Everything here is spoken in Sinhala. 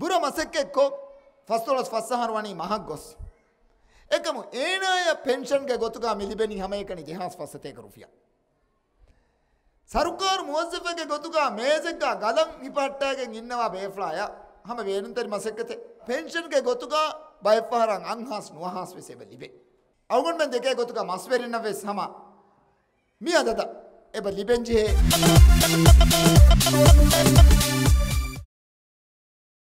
බුර මසෙක් එක්කෝ ෆස්තොලස් ෆස්සහන් වනී මහක් ගොස් එකම ඒනාය පෙන්ෂන්ගේ ගොතුකා මිලිබෙනි හම එකනි ජෙහස් පස්සතයක රුපියා සරුකාර මුවස්සෆගේ ගොතුකා මේසෙක්කා ගලම් හිපට්ටයගෙන් ඉන්නවා බේෆ්ලාය හම වේනුන්තරි මසෙක්කත පෙන්ෂන්ගේ ගොතුකා බයපහරන් අන්හස් නුවහස් වෙසේව ලිබේ අවගොන්මෙන් දෙකේ ගොතුකා මස්වරන්න වෙස් හම මිය අදද එබ ලිබෙන්ජිහේ